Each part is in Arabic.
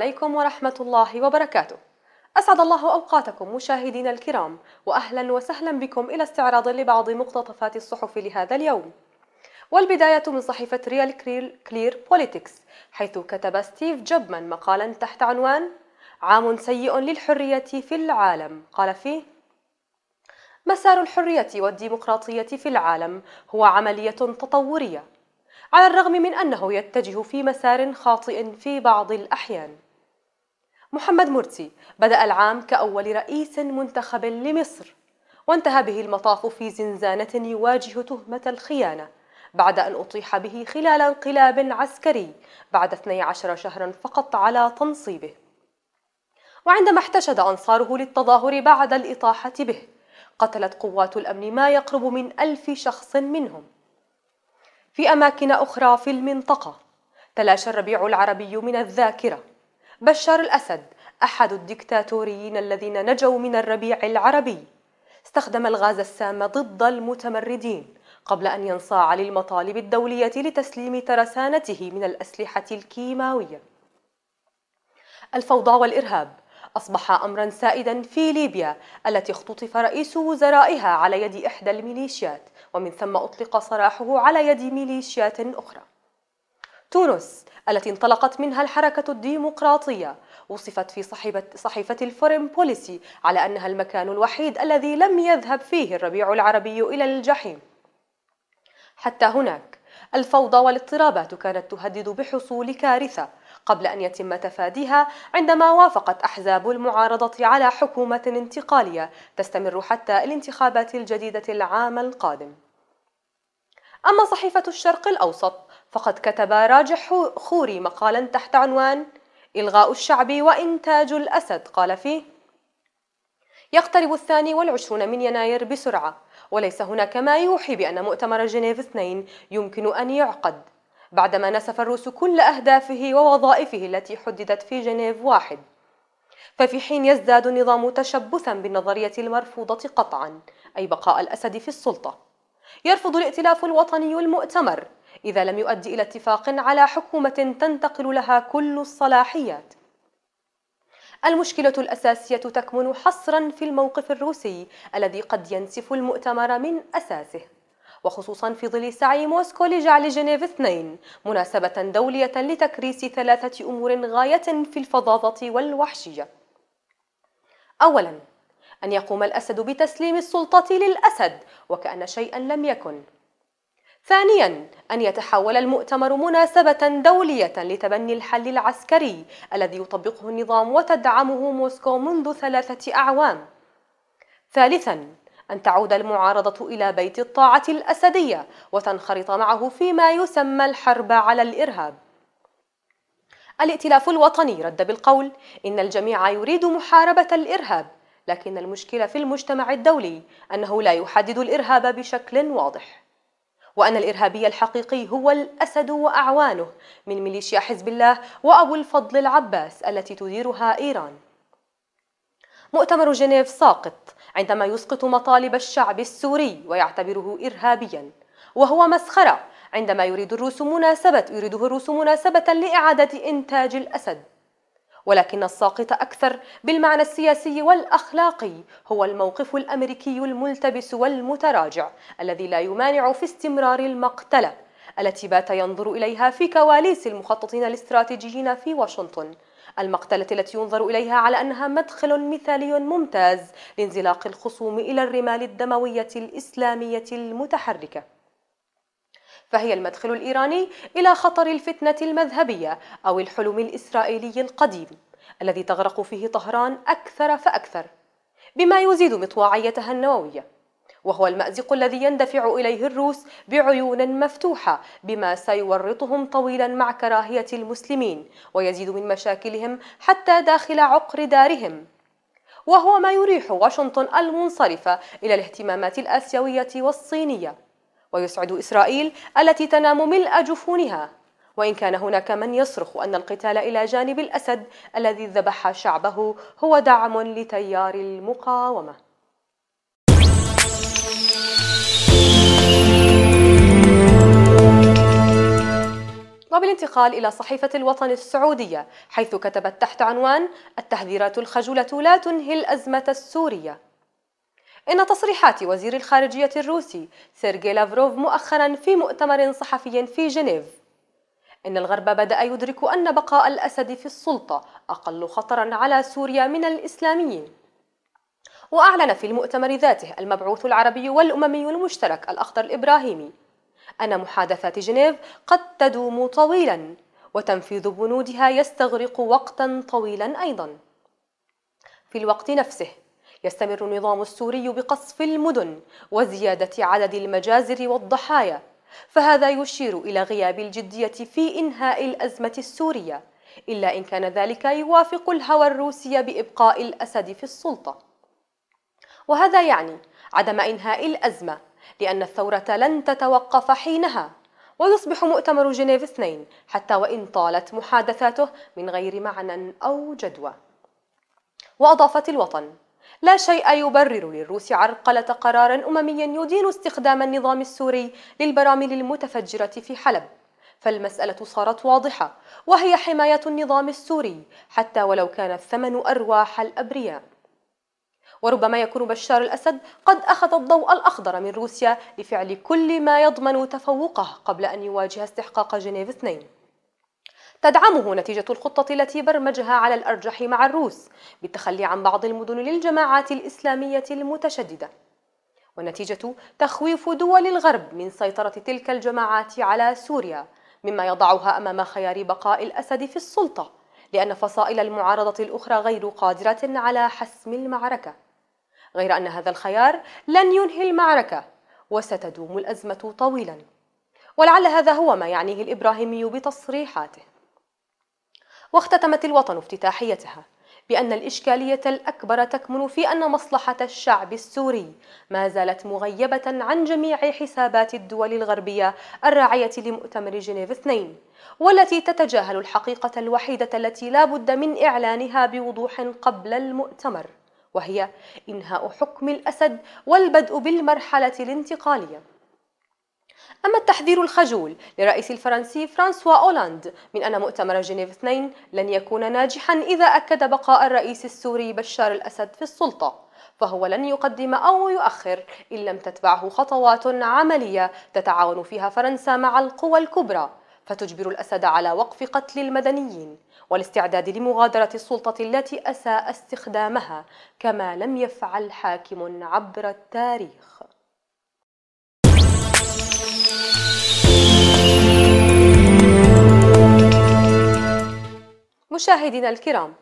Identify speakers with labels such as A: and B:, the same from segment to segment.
A: عليكم ورحمة الله وبركاته أسعد الله أوقاتكم مشاهدينا الكرام وأهلا وسهلا بكم إلى استعراض لبعض مقتطفات الصحف لهذا اليوم والبداية من صحيفة ريال كلير بوليتكس حيث كتب ستيف جوبمان مقالا تحت عنوان عام سيء للحرية في العالم قال فيه مسار الحرية والديمقراطية في العالم هو عملية تطورية على الرغم من أنه يتجه في مسار خاطئ في بعض الأحيان محمد مرسي بدأ العام كأول رئيس منتخب لمصر وانتهى به المطاف في زنزانة يواجه تهمة الخيانة بعد أن أطيح به خلال انقلاب عسكري بعد 12 شهرا فقط على تنصيبه وعندما احتشد أنصاره للتظاهر بعد الإطاحة به قتلت قوات الأمن ما يقرب من ألف شخص منهم في أماكن أخرى في المنطقة تلاشى الربيع العربي من الذاكرة بشار الأسد أحد الدكتاتوريين الذين نجوا من الربيع العربي استخدم الغاز السام ضد المتمردين قبل أن ينصاع للمطالب الدولية لتسليم ترسانته من الأسلحة الكيماوية الفوضى والإرهاب أصبح أمرا سائدا في ليبيا التي اختطف رئيس وزرائها على يد إحدى الميليشيات ومن ثم أطلق سراحه على يد ميليشيات أخرى تونس التي انطلقت منها الحركة الديمقراطية وصفت في صحيفة, صحيفة الفورم بوليسي على أنها المكان الوحيد الذي لم يذهب فيه الربيع العربي إلى الجحيم حتى هناك الفوضى والاضطرابات كانت تهدد بحصول كارثة قبل أن يتم تفاديها عندما وافقت أحزاب المعارضة على حكومة انتقالية تستمر حتى الانتخابات الجديدة العام القادم أما صحيفة الشرق الأوسط فقد كتب راجح خوري مقالا تحت عنوان إلغاء الشعب وإنتاج الأسد قال فيه يقترب الثاني والعشرون من يناير بسرعة وليس هناك ما يوحي بأن مؤتمر جنيف 2 يمكن أن يعقد بعدما نسف الروس كل أهدافه ووظائفه التي حددت في جنيف واحد ففي حين يزداد النظام تشبثا بالنظرية المرفوضة قطعا أي بقاء الأسد في السلطة يرفض الائتلاف الوطني المؤتمر إذا لم يؤدي إلى اتفاق على حكومة تنتقل لها كل الصلاحيات المشكلة الأساسية تكمن حصرا في الموقف الروسي الذي قد ينسف المؤتمر من أساسه وخصوصا في ظل سعي موسكو لجعل جنيف اثنين مناسبة دولية لتكريس ثلاثة أمور غاية في الفظاظة والوحشية أولا أن يقوم الأسد بتسليم السلطة للأسد وكأن شيئا لم يكن ثانيا أن يتحول المؤتمر مناسبة دولية لتبني الحل العسكري الذي يطبقه النظام وتدعمه موسكو منذ ثلاثة أعوام ثالثا أن تعود المعارضة إلى بيت الطاعة الأسدية وتنخرط معه فيما يسمى الحرب على الإرهاب الائتلاف الوطني رد بالقول إن الجميع يريد محاربة الإرهاب لكن المشكلة في المجتمع الدولي أنه لا يحدد الإرهاب بشكل واضح وأن الإرهابي الحقيقي هو الأسد وأعوانه من ميليشيا حزب الله وأبو الفضل العباس التي تديرها إيران مؤتمر جنيف ساقط عندما يسقط مطالب الشعب السوري ويعتبره إرهابيا وهو مسخرة عندما يريد الروس مناسبة يريده الروس مناسبة لإعادة إنتاج الأسد ولكن الساقط أكثر بالمعنى السياسي والأخلاقي هو الموقف الأمريكي الملتبس والمتراجع الذي لا يمانع في استمرار المقتلة التي بات ينظر إليها في كواليس المخططين الاستراتيجيين في واشنطن المقتلة التي ينظر إليها على أنها مدخل مثالي ممتاز لانزلاق الخصوم إلى الرمال الدموية الإسلامية المتحركة فهي المدخل الإيراني إلى خطر الفتنة المذهبية أو الحلم الإسرائيلي القديم الذي تغرق فيه طهران أكثر فأكثر بما يزيد مطواعيتها النووية وهو المأزق الذي يندفع إليه الروس بعيون مفتوحة بما سيورطهم طويلا مع كراهية المسلمين ويزيد من مشاكلهم حتى داخل عقر دارهم وهو ما يريح واشنطن المنصرفة إلى الاهتمامات الآسيوية والصينية ويسعد إسرائيل التي تنام ملء جفونها وإن كان هناك من يصرخ أن القتال إلى جانب الأسد الذي ذبح شعبه هو دعم لتيار المقاومة وبالانتقال إلى صحيفة الوطن السعودية حيث كتبت تحت عنوان التحذيرات الخجولة لا تنهي الأزمة السورية إن تصريحات وزير الخارجية الروسي سيرجي لافروف مؤخرا في مؤتمر صحفي في جنيف إن الغرب بدأ يدرك أن بقاء الأسد في السلطة أقل خطرا على سوريا من الإسلاميين وأعلن في المؤتمر ذاته المبعوث العربي والأممي المشترك الأخضر الإبراهيمي أن محادثات جنيف قد تدوم طويلا وتنفيذ بنودها يستغرق وقتا طويلا أيضا في الوقت نفسه يستمر النظام السوري بقصف المدن وزيادة عدد المجازر والضحايا فهذا يشير إلى غياب الجدية في إنهاء الأزمة السورية إلا إن كان ذلك يوافق الهوى الروسي بإبقاء الأسد في السلطة وهذا يعني عدم إنهاء الأزمة لأن الثورة لن تتوقف حينها ويصبح مؤتمر جنيف اثنين حتى وإن طالت محادثاته من غير معنى أو جدوى وأضافت الوطن لا شيء يبرر للروس عرقلة قرار أممي يدين استخدام النظام السوري للبراميل المتفجرة في حلب فالمسألة صارت واضحة وهي حماية النظام السوري حتى ولو كان الثمن أرواح الأبرياء وربما يكون بشار الأسد قد أخذ الضوء الأخضر من روسيا لفعل كل ما يضمن تفوقه قبل أن يواجه استحقاق جنيف 2 تدعمه نتيجة الخطة التي برمجها على الأرجح مع الروس بالتخلي عن بعض المدن للجماعات الإسلامية المتشددة والنتيجة تخويف دول الغرب من سيطرة تلك الجماعات على سوريا مما يضعها أمام خيار بقاء الأسد في السلطة لأن فصائل المعارضة الأخرى غير قادرة على حسم المعركة غير أن هذا الخيار لن ينهي المعركة وستدوم الأزمة طويلا ولعل هذا هو ما يعنيه الإبراهيمي بتصريحاته واختتمت الوطن افتتاحيتها بأن الإشكالية الأكبر تكمن في أن مصلحة الشعب السوري ما زالت مغيبة عن جميع حسابات الدول الغربية الراعية لمؤتمر جنيف 2 والتي تتجاهل الحقيقة الوحيدة التي لا بد من إعلانها بوضوح قبل المؤتمر وهي إنهاء حكم الأسد والبدء بالمرحلة الانتقالية أما التحذير الخجول للرئيس الفرنسي فرانسوا أولاند من أن مؤتمر جنيف 2 لن يكون ناجحا إذا أكد بقاء الرئيس السوري بشار الأسد في السلطة فهو لن يقدم أو يؤخر إن لم تتبعه خطوات عملية تتعاون فيها فرنسا مع القوى الكبرى فتجبر الأسد على وقف قتل المدنيين والاستعداد لمغادرة السلطة التي أساء استخدامها كما لم يفعل حاكم عبر التاريخ مشاهدينا الكرام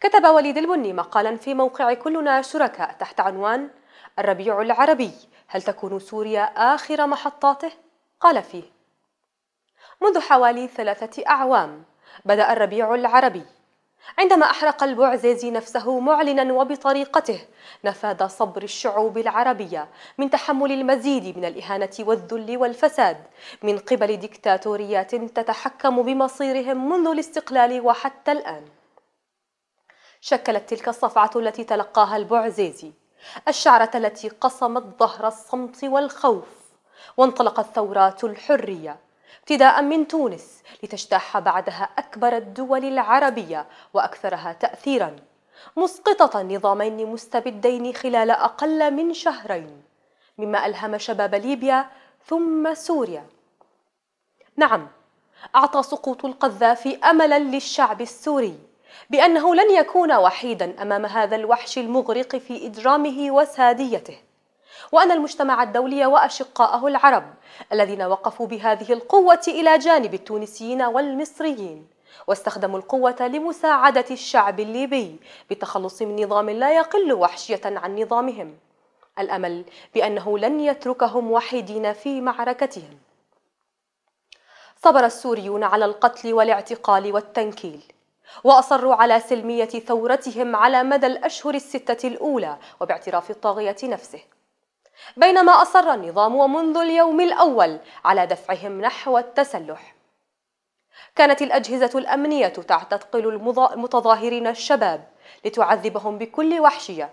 A: كتب وليد البني مقالا في موقع كلنا شركاء تحت عنوان الربيع العربي هل تكون سوريا آخر محطاته؟ قال فيه منذ حوالي ثلاثة أعوام بدأ الربيع العربي عندما أحرق البعزيزي نفسه معلنا وبطريقته نفاذ صبر الشعوب العربية من تحمل المزيد من الإهانة والذل والفساد من قبل ديكتاتوريات تتحكم بمصيرهم منذ الاستقلال وحتى الآن شكلت تلك الصفعة التي تلقاها البعزيزي الشعرة التي قصمت ظهر الصمت والخوف وانطلقت ثورات الحرية ابتداء من تونس لتجتاح بعدها أكبر الدول العربية وأكثرها تأثيرا مسقطة نظامين مستبدين خلال أقل من شهرين مما ألهم شباب ليبيا ثم سوريا نعم أعطى سقوط القذافي أملا للشعب السوري بأنه لن يكون وحيدا أمام هذا الوحش المغرق في إجرامه وساديته وأن المجتمع الدولي وأشقاءه العرب الذين وقفوا بهذه القوة إلى جانب التونسيين والمصريين واستخدموا القوة لمساعدة الشعب الليبي بالتخلص من نظام لا يقل وحشية عن نظامهم الأمل بأنه لن يتركهم وحيدين في معركتهم صبر السوريون على القتل والاعتقال والتنكيل وأصروا على سلمية ثورتهم على مدى الأشهر الستة الأولى وباعتراف الطاغية نفسه بينما أصر النظام ومنذ اليوم الأول على دفعهم نحو التسلح كانت الأجهزة الأمنية تعتقل المتظاهرين الشباب لتعذبهم بكل وحشية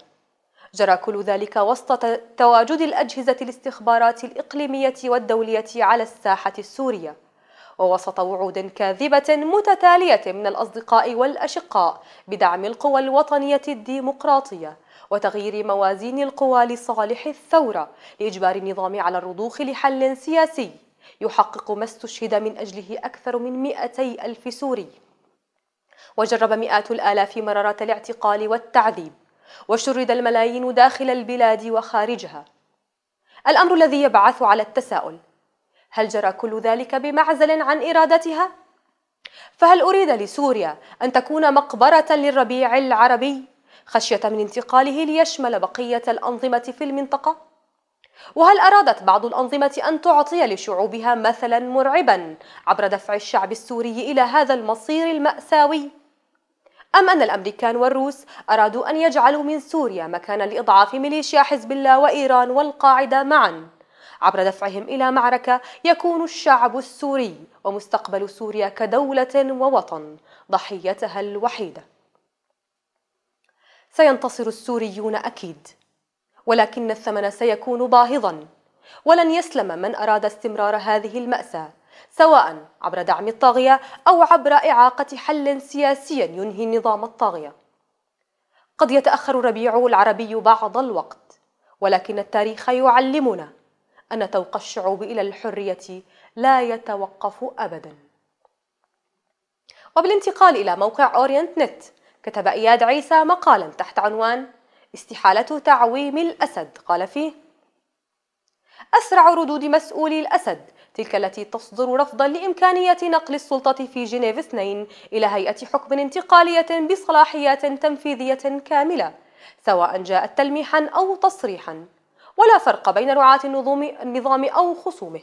A: جرى كل ذلك وسط تواجد الأجهزة الاستخبارات الإقليمية والدولية على الساحة السورية ووسط وعود كاذبة متتالية من الأصدقاء والأشقاء بدعم القوى الوطنية الديمقراطية وتغيير موازين القوى لصالح الثورة لإجبار النظام على الرضوخ لحل سياسي يحقق ما استشهد من أجله أكثر من 200 ألف سوري وجرب مئات الآلاف مرارة الاعتقال والتعذيب وشرد الملايين داخل البلاد وخارجها الأمر الذي يبعث على التساؤل هل جرى كل ذلك بمعزل عن إرادتها؟ فهل أريد لسوريا أن تكون مقبرة للربيع العربي؟ خشية من انتقاله ليشمل بقية الأنظمة في المنطقة؟ وهل أرادت بعض الأنظمة أن تعطي لشعوبها مثلا مرعبا عبر دفع الشعب السوري إلى هذا المصير المأساوي؟ أم أن الأمريكان والروس أرادوا أن يجعلوا من سوريا مكانا لإضعاف ميليشيا حزب الله وإيران والقاعدة معا عبر دفعهم إلى معركة يكون الشعب السوري ومستقبل سوريا كدولة ووطن ضحيتها الوحيده سينتصر السوريون أكيد ولكن الثمن سيكون باهظا ولن يسلم من أراد استمرار هذه المأساة سواء عبر دعم الطاغية أو عبر إعاقة حل سياسي ينهي النظام الطاغية قد يتأخر الربيع العربي بعض الوقت ولكن التاريخ يعلمنا أن توق الشعوب إلى الحرية لا يتوقف أبدا وبالانتقال إلى موقع أورينت نت كتب إياد عيسى مقالا تحت عنوان استحالة تعويم الأسد قال فيه أسرع ردود مسؤولي الأسد تلك التي تصدر رفضا لإمكانية نقل السلطة في جنيف اثنين إلى هيئة حكم انتقالية بصلاحيات تنفيذية كاملة سواء جاءت تلميحا أو تصريحا ولا فرق بين رعاة النظام أو خصومه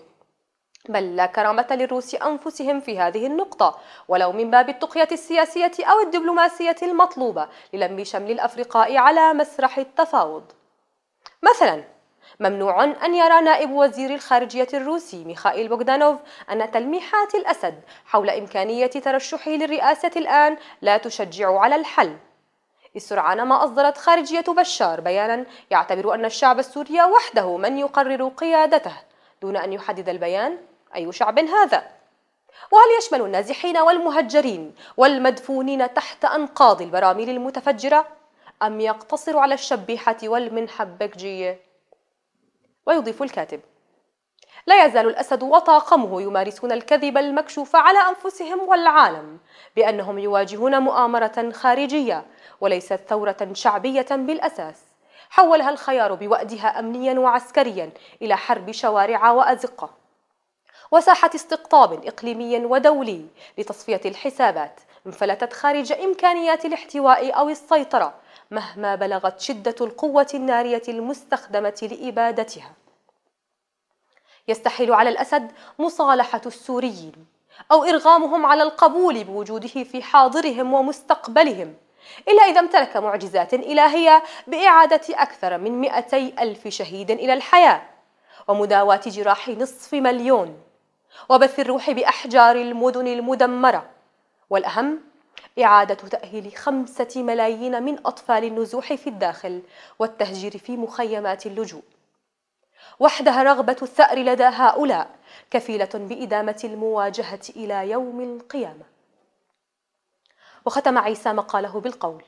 A: بل لا كرامة للروس أنفسهم في هذه النقطة ولو من باب التقية السياسية أو الدبلوماسية المطلوبة للم شمل الأفرقاء على مسرح التفاوض مثلا ممنوع أن يرى نائب وزير الخارجية الروسي ميخائيل بوغدانوف أن تلميحات الأسد حول إمكانية ترشحه للرئاسة الآن لا تشجع على الحل سرعان ما أصدرت خارجية بشار بيانا يعتبر أن الشعب السوري وحده من يقرر قيادته دون أن يحدد البيان أي شعب هذا؟ وهل يشمل النازحين والمهجرين والمدفونين تحت أنقاض البراميل المتفجرة؟ أم يقتصر على الشبيحة والمنحبكجية؟ ويضيف الكاتب لا يزال الأسد وطاقمه يمارسون الكذب المكشوف على أنفسهم والعالم بأنهم يواجهون مؤامرة خارجية وليست ثورة شعبية بالأساس حولها الخيار بوأدها أمنيا وعسكريا إلى حرب شوارع وأزقة وساحة استقطاب إقليمي ودولي لتصفية الحسابات انفلتت خارج إمكانيات الاحتواء أو السيطرة مهما بلغت شدة القوة النارية المستخدمة لإبادتها يستحيل على الأسد مصالحة السوريين أو إرغامهم على القبول بوجوده في حاضرهم ومستقبلهم إلا إذا امتلك معجزات إلهية بإعادة أكثر من 200 ألف شهيد إلى الحياة ومداواة جراح نصف مليون وبث الروح بأحجار المدن المدمرة والأهم إعادة تأهيل خمسة ملايين من أطفال النزوح في الداخل والتهجير في مخيمات اللجوء وحدها رغبة الثأر لدى هؤلاء كفيلة بإدامة المواجهة إلى يوم القيامة وختم عيسى مقاله بالقول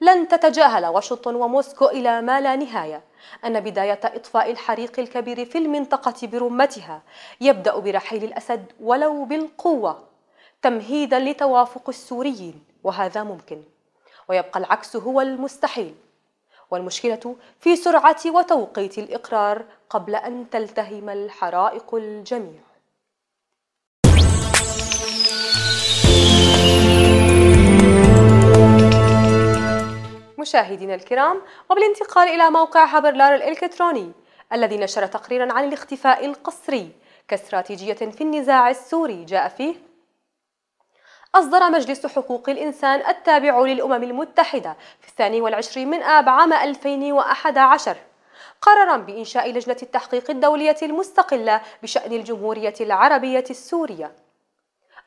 A: لن تتجاهل واشنطن وموسكو إلى ما لا نهاية أن بداية إطفاء الحريق الكبير في المنطقة برمتها يبدأ برحيل الأسد ولو بالقوة تمهيدا لتوافق السوريين وهذا ممكن ويبقى العكس هو المستحيل والمشكلة في سرعة وتوقيت الإقرار قبل أن تلتهم الحرائق الجميع مشاهدينا الكرام وبالانتقال إلى موقع هابرلار الإلكتروني الذي نشر تقريرا عن الاختفاء القسري كاستراتيجية في النزاع السوري جاء فيه أصدر مجلس حقوق الإنسان التابع للأمم المتحدة في الثاني والعشرين من آب عام 2011 قرارا بإنشاء لجنة التحقيق الدولية المستقلة بشأن الجمهورية العربية السورية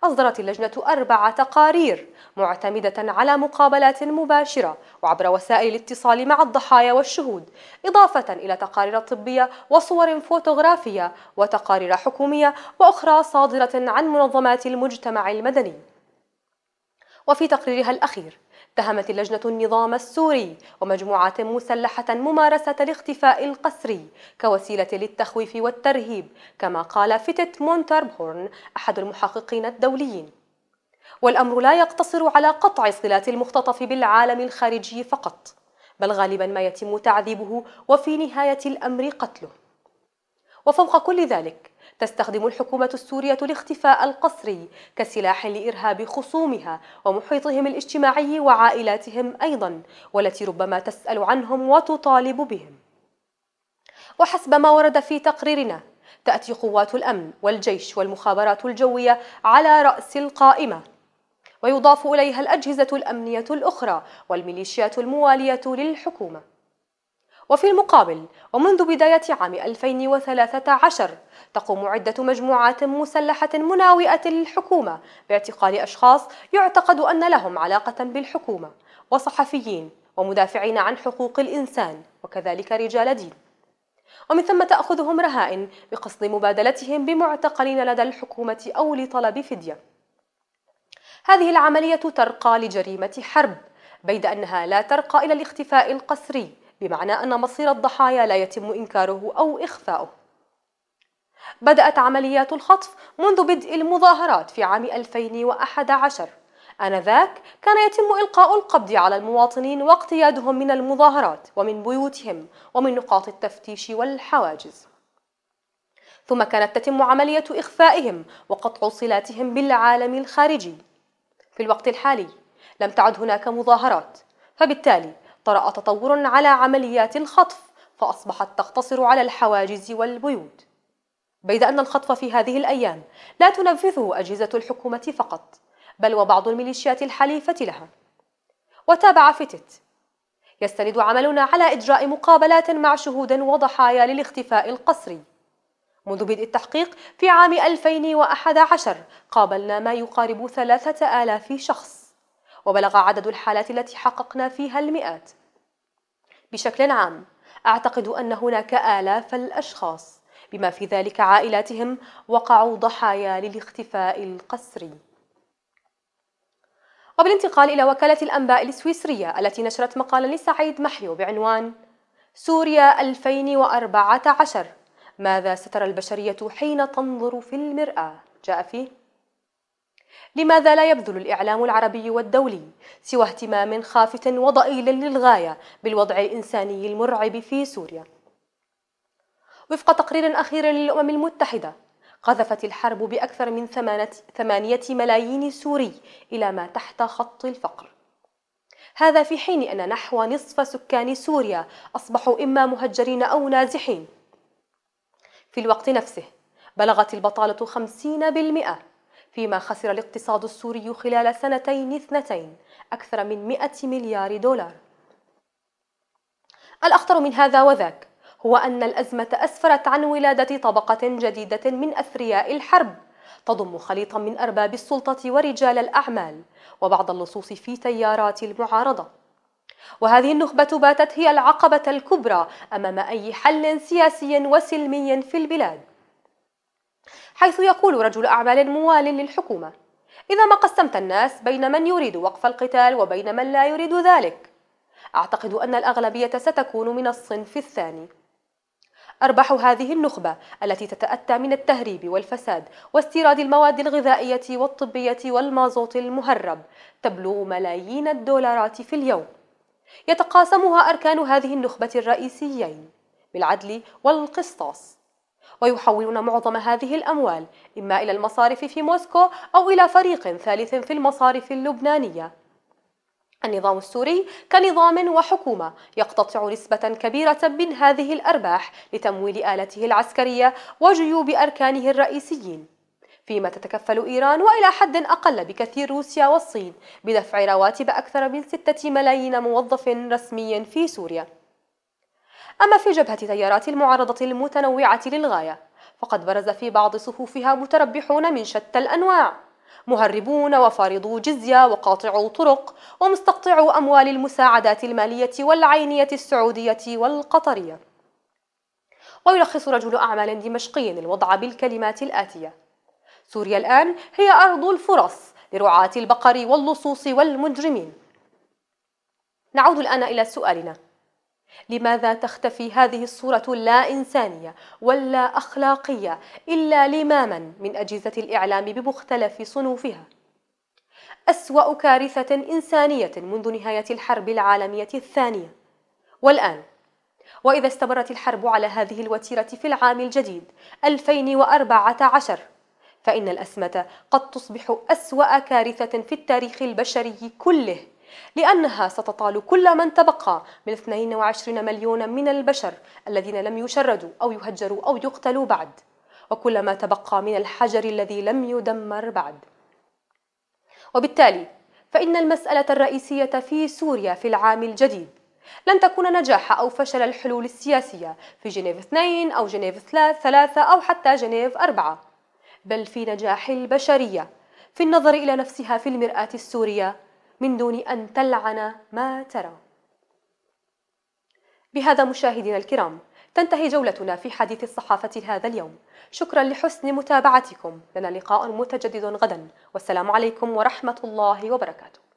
A: أصدرت اللجنة أربع تقارير معتمدة على مقابلات مباشرة وعبر وسائل الاتصال مع الضحايا والشهود إضافة إلى تقارير طبية وصور فوتوغرافية وتقارير حكومية وأخرى صادرة عن منظمات المجتمع المدني وفي تقريرها الأخير اتهمت اللجنة النظام السوري ومجموعات مسلحة ممارسة الاختفاء القسري كوسيلة للتخويف والترهيب كما قال فيتت مونتربورن أحد المحققين الدوليين والأمر لا يقتصر على قطع صلات المختطف بالعالم الخارجي فقط بل غالبا ما يتم تعذيبه وفي نهاية الأمر قتله وفوق كل ذلك تستخدم الحكومة السورية الاختفاء القسري كسلاح لإرهاب خصومها ومحيطهم الاجتماعي وعائلاتهم أيضا والتي ربما تسأل عنهم وتطالب بهم وحسب ما ورد في تقريرنا تأتي قوات الأمن والجيش والمخابرات الجوية على رأس القائمة ويضاف إليها الأجهزة الأمنية الأخرى والميليشيات الموالية للحكومة وفي المقابل ومنذ بداية عام 2013 تقوم عدة مجموعات مسلحة مناوئة للحكومة باعتقال أشخاص يعتقد أن لهم علاقة بالحكومة وصحفيين ومدافعين عن حقوق الإنسان وكذلك رجال دين ومن ثم تأخذهم رهائن بقصد مبادلتهم بمعتقلين لدى الحكومة أو لطلب فدية هذه العملية ترقى لجريمة حرب بيد أنها لا ترقى إلى الاختفاء القسري بمعنى أن مصير الضحايا لا يتم إنكاره أو إخفاؤه بدأت عمليات الخطف منذ بدء المظاهرات في عام 2011 آنذاك كان يتم إلقاء القبض على المواطنين واقتيادهم من المظاهرات ومن بيوتهم ومن نقاط التفتيش والحواجز ثم كانت تتم عملية إخفائهم وقطع صلاتهم بالعالم الخارجي في الوقت الحالي لم تعد هناك مظاهرات فبالتالي طرأ تطور على عمليات الخطف فأصبحت تقتصر على الحواجز والبيوت بيد أن الخطف في هذه الأيام لا تنفذه أجهزة الحكومة فقط بل وبعض الميليشيات الحليفة لها وتابع فتت يستند عملنا على إجراء مقابلات مع شهود وضحايا للاختفاء القسري منذ بدء التحقيق في عام 2011 قابلنا ما يقارب 3000 شخص وبلغ عدد الحالات التي حققنا فيها المئات بشكل عام أعتقد أن هناك آلاف الأشخاص بما في ذلك عائلاتهم وقعوا ضحايا للاختفاء القسري وبالانتقال إلى وكالة الأنباء السويسرية التي نشرت مقالا لسعيد محيو بعنوان سوريا 2014 ماذا سترى البشرية حين تنظر في المرآة جاء فيه لماذا لا يبذل الإعلام العربي والدولي سوى اهتمام خافت وضئيل للغاية بالوضع الإنساني المرعب في سوريا؟ وفق تقرير أخير للأمم المتحدة قذفت الحرب بأكثر من ثمانية ملايين سوري إلى ما تحت خط الفقر هذا في حين أن نحو نصف سكان سوريا أصبحوا إما مهجرين أو نازحين في الوقت نفسه بلغت البطالة 50% فيما خسر الاقتصاد السوري خلال سنتين اثنتين أكثر من 100 مليار دولار الأخطر من هذا وذاك هو أن الأزمة أسفرت عن ولادة طبقة جديدة من أثرياء الحرب تضم خليطا من أرباب السلطة ورجال الأعمال وبعض اللصوص في تيارات المعارضة وهذه النخبة باتت هي العقبة الكبرى أمام أي حل سياسي وسلمي في البلاد حيث يقول رجل أعمال موال للحكومة إذا ما قسمت الناس بين من يريد وقف القتال وبين من لا يريد ذلك أعتقد أن الأغلبية ستكون من الصنف الثاني أرباح هذه النخبة التي تتأتى من التهريب والفساد واستيراد المواد الغذائية والطبية والمازوت المهرب تبلغ ملايين الدولارات في اليوم يتقاسمها أركان هذه النخبة الرئيسيين بالعدل والقسطاس ويحولون معظم هذه الأموال إما إلى المصارف في موسكو أو إلى فريق ثالث في المصارف اللبنانية النظام السوري كنظام وحكومة يقتطع نسبة كبيرة من هذه الأرباح لتمويل آلته العسكرية وجيوب أركانه الرئيسيين فيما تتكفل إيران وإلى حد أقل بكثير روسيا والصين بدفع رواتب أكثر من 6 ملايين موظف رسمي في سوريا أما في جبهة تيارات المعارضة المتنوعة للغاية فقد برز في بعض صفوفها متربحون من شتى الأنواع مهربون وفارضو جزية وقاطعو طرق ومستقطعو أموال المساعدات المالية والعينية السعودية والقطرية ويلخص رجل أعمال دمشقي الوضع بالكلمات الآتية سوريا الآن هي أرض الفرص لرعاة البقر واللصوص والمجرمين نعود الآن إلى سؤالنا لماذا تختفي هذه الصورة اللا إنسانية واللا أخلاقية إلا لماما من أجهزة الإعلام بمختلف صنوفها؟ أسوأ كارثة إنسانية منذ نهاية الحرب العالمية الثانية والآن وإذا استمرت الحرب على هذه الوتيرة في العام الجديد 2014 فإن الأسمة قد تصبح أسوأ كارثة في التاريخ البشري كله لأنها ستطال كل من تبقى من 22 مليون من البشر الذين لم يشردوا أو يهجروا أو يقتلوا بعد وكل ما تبقى من الحجر الذي لم يدمر بعد وبالتالي فإن المسألة الرئيسية في سوريا في العام الجديد لن تكون نجاح أو فشل الحلول السياسية في جنيف 2 أو جنيف 3 أو حتى جنيف 4 بل في نجاح البشرية في النظر إلى نفسها في المرآة السورية من دون أن تلعن ما ترى بهذا مشاهدينا الكرام تنتهي جولتنا في حديث الصحافة هذا اليوم شكرا لحسن متابعتكم لنا لقاء متجدد غدا والسلام عليكم ورحمة الله وبركاته